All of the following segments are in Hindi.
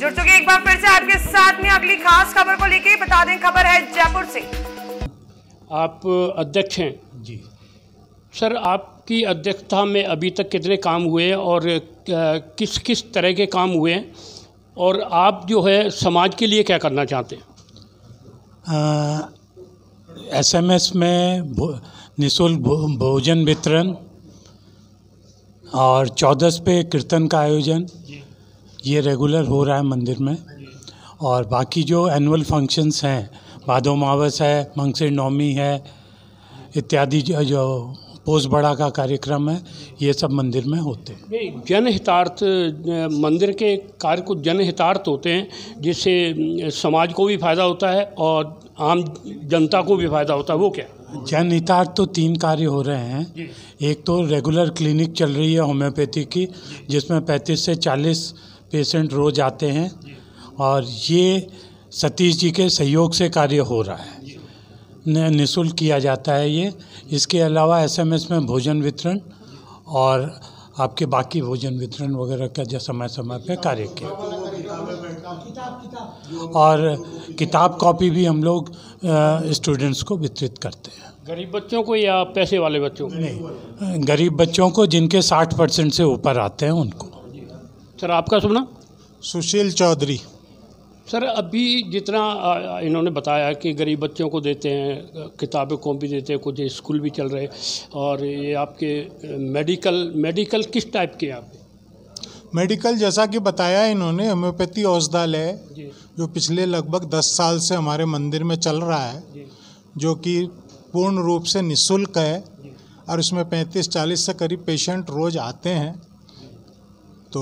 जुड़ चुके एक बार फिर से आपके साथ में अगली खास खबर को लेके बता दें खबर है जयपुर से आप अध्यक्ष हैं जी सर आपकी अध्यक्षता में अभी तक कितने काम हुए और किस किस तरह के काम हुए हैं और आप जो है समाज के लिए क्या करना चाहते हैं एसएमएस में निशुल्क भो, भोजन वितरण और चौदस पे कीर्तन का आयोजन ये रेगुलर हो रहा है मंदिर में और बाकी जो एनुअल फंक्शंस हैं भादो मावस है मंगसिर नौमी है इत्यादि जो पोस्ट बड़ा का कार्यक्रम है ये सब मंदिर में होते हैं जनहितार्थ मंदिर के कार्य कुछ जनहितार्थ होते हैं जिससे समाज को भी फायदा होता है और आम जनता को भी फायदा होता है वो क्या जनहितार्थ तो तीन कार्य हो रहे हैं एक तो रेगुलर क्लिनिक चल रही है होम्योपैथी की जिसमें पैंतीस से चालीस पेशेंट रोज़ आते हैं और ये सतीश जी के सहयोग से कार्य हो रहा है निःशुल्क किया जाता है ये इसके अलावा एसएमएस में भोजन वितरण और आपके बाकी भोजन वितरण वगैरह का जो समय समय पर कार्य किया और किताब कॉपी भी हम लोग स्टूडेंट्स को वितरित करते हैं गरीब बच्चों को या पैसे वाले बच्चों को नहीं गरीब बच्चों को जिनके 60 परसेंट से ऊपर आते हैं उनको सर आपका सुना सुशील चौधरी सर अभी जितना इन्होंने बताया कि गरीब बच्चों को देते हैं किताबें कॉपी देते हैं कुछ स्कूल भी चल रहे और ये आपके मेडिकल मेडिकल किस टाइप के आप मेडिकल जैसा कि बताया इन्होंने होम्योपैथी औषधालय जो पिछले लगभग दस साल से हमारे मंदिर में चल रहा है जो कि पूर्ण रूप से निशुल्क है और उसमें पैंतीस चालीस से करीब पेशेंट रोज़ आते हैं तो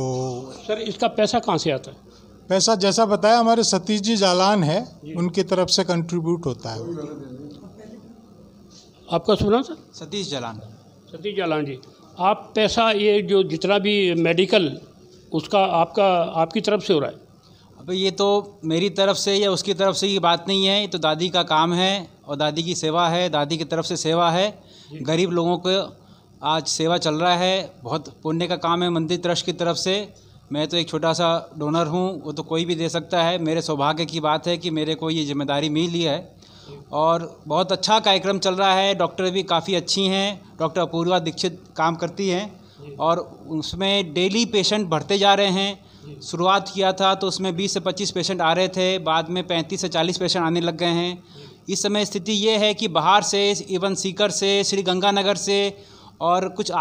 सर इसका पैसा कहाँ से आता है पैसा जैसा बताया हमारे सतीश जी जालान है उनकी तरफ से कंट्रीब्यूट होता है आपका सुना सर सतीश जालान सतीश जालान जी आप पैसा ये जो जितना भी मेडिकल उसका आपका आपकी तरफ से हो रहा है अब ये तो मेरी तरफ से या उसकी तरफ से ये बात नहीं है ये तो दादी का काम है और दादी की सेवा है दादी की तरफ से सेवा है गरीब लोगों को आज सेवा चल रहा है बहुत पुण्य का काम है मंदिर ट्रस्ट की तरफ से मैं तो एक छोटा सा डोनर हूँ वो तो कोई भी दे सकता है मेरे सौभाग्य की बात है कि मेरे को ये जिम्मेदारी मिली है और बहुत अच्छा कार्यक्रम चल रहा है डॉक्टर भी काफ़ी अच्छी हैं डॉक्टर अपूर्वा दीक्षित काम करती हैं और उसमें डेली पेशेंट बढ़ते जा रहे हैं शुरुआत किया था तो उसमें 20 से 25 पेशेंट आ रहे थे बाद में 35 से 40 पेशेंट आने लग गए हैं इस समय स्थिति ये है कि बाहर से इवन सीकर से श्री गंगानगर से और कुछ